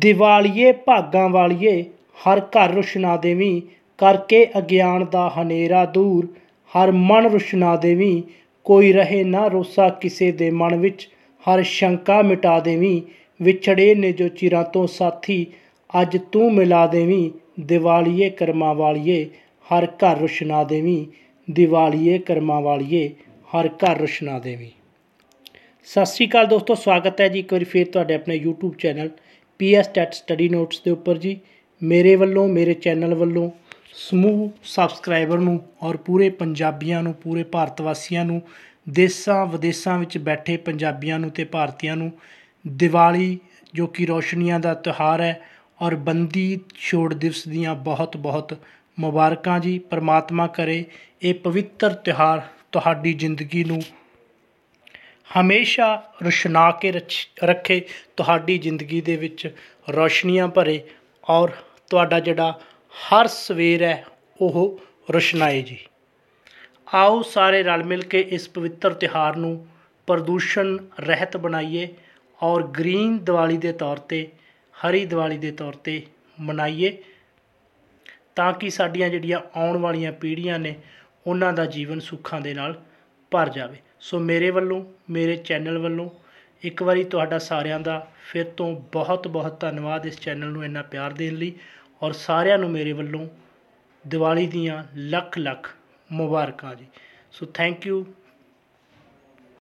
ਦੀਵਾਲੀਏ ਭਾਗਾਂ ਵਾਲੀਏ ਹਰ ਘਰ ਰੁਸ਼ਨਾ ਦੇਵੀ ਕਰਕੇ ਅਗਿਆਨ ਦਾ ਹਨੇਰਾ ਦੂਰ ਹਰ ਮਨ ਰੁਸ਼ਨਾ ਦੇਵੀ ਕੋਈ ਰਹੇ ਨਾ ਰੋਸਾ ਕਿਸੇ ਦੇ ਮਨ ਵਿੱਚ ਹਰ ਸ਼ੰਕਾ ਮਿਟਾ ਦੇਵੀ ਵਿਛੜੇ ਨੇ ਜੋ ਚਿਰਾਂ ਤੋਂ ਸਾਥੀ ਅੱਜ ਤੂੰ ਮਿਲਾ ਦੇਵੀ ਦੀਵਾਲੀਏ ਕਰਮਾਂ ਵਾਲੀਏ ਹਰ ਘਰ ਰੁਸ਼ਨਾ ਦੇਵੀ ਦੀਵਾਲੀਏ ਕਰਮਾਂ ਵਾਲੀਏ ਹਰ ਘਰ ਰੁਸ਼ਨਾ ਦੇਵੀ ਸਤਿ ਸ਼੍ਰੀ ਅਕਾਲ ਦੋਸਤੋ ਸਵਾਗਤ ਹੈ ਜੀ ਇੱਕ ਵਾਰ ਫੇਰ ਤੁਹਾਡੇ ਆਪਣੇ YouTube channel PS TET study notes ਦੇ ਉੱਪਰ ਜੀ ਮੇਰੇ ਵੱਲੋਂ ਮੇਰੇ ਚੈਨਲ ਵੱਲੋਂ ਸਮੂਹ ਸਬਸਕ੍ਰਾਈਬਰ ਨੂੰ ਔਰ ਪੂਰੇ ਪੰਜਾਬੀਆਂ ਨੂੰ ਪੂਰੇ ਭਾਰਤ ਵਾਸੀਆਂ ਨੂੰ ਦੇਸ਼ਾਂ ਵਿਦੇਸ਼ਾਂ ਵਿੱਚ ਬੈਠੇ ਪੰਜਾਬੀਆਂ ਨੂੰ ਤੇ ਭਾਰਤੀਆਂ ਨੂੰ ਦੀਵਾਲੀ ਜੋ ਕਿ ਰੋਸ਼ਨੀਆਂ ਦਾ ਤਿਹਾਰ ਹੈ ਔਰ ਬੰਦੀ ਛੋੜ ਦਿਵਸ ਦੀਆਂ ਬਹੁਤ-ਬਹੁਤ ਮੁਬਾਰਕਾਂ ਜੀ ਪ੍ਰਮਾਤਮਾ ਕਰੇ ਇਹ ਪਵਿੱਤਰ ਤਿਹਾਰ ਤੁਹਾਡੀ ਜ਼ਿੰਦਗੀ ਨੂੰ ਹਮੇਸ਼ਾ ਰੁਸ਼ਨਾ ਕੇ ਰੱਖੇ ਤੁਹਾਡੀ ਜ਼ਿੰਦਗੀ ਦੇ ਵਿੱਚ ਰੌਸ਼ਨੀਆਂ ਭਰੇ ਔਰ ਤੁਹਾਡਾ ਜਿਹੜਾ ਹਰ ਸਵੇਰ ਹੈ ਉਹ ਰੁਸ਼ਨਾਏ ਜੀ ਆਓ ਸਾਰੇ ਰਲ ਮਿਲ ਕੇ ਇਸ ਪਵਿੱਤਰ ਤਿਹਾਰ ਨੂੰ ਪ੍ਰਦੂਸ਼ਣ ਰਹਿਤ ਬਣਾਈਏ ਔਰ ਗ੍ਰੀਨ ਦੀਵਾਲੀ ਦੇ ਤੌਰ ਤੇ ਹਰੀ ਦੀਵਾਲੀ ਦੇ ਤੌਰ ਤੇ ਮਨਾਈਏ ਤਾਂ ਕਿ ਸਾਡੀਆਂ ਜਿਹੜੀਆਂ ਆਉਣ ਵਾਲੀਆਂ ਪੀੜ੍ਹੀਆਂ ਨੇ ਉਹਨਾਂ ਦਾ ਜੀਵਨ ਸੁੱਖਾਂ ਦੇ ਨਾਲ ਭਰ ਜਾਵੇ ਸੋ ਮੇਰੇ ਵੱਲੋਂ ਮੇਰੇ ਚੈਨਲ ਵੱਲੋਂ ਇੱਕ ਵਾਰੀ ਤੁਹਾਡਾ ਸਾਰਿਆਂ ਦਾ ਫਿਰ ਤੋਂ ਬਹੁਤ ਬਹੁਤ ਧੰਨਵਾਦ ਇਸ ਚੈਨਲ ਨੂੰ ਇੰਨਾ ਪਿਆਰ ਦੇਣ ਲਈ ਔਰ ਸਾਰਿਆਂ ਨੂੰ ਮੇਰੇ ਵੱਲੋਂ ਦੀਵਾਲੀ ਦੀਆਂ ਲੱਖ ਲੱਖ ਮੁਬਾਰਕਾਂ ਜੀ ਸੋ ਥੈਂਕ ਯੂ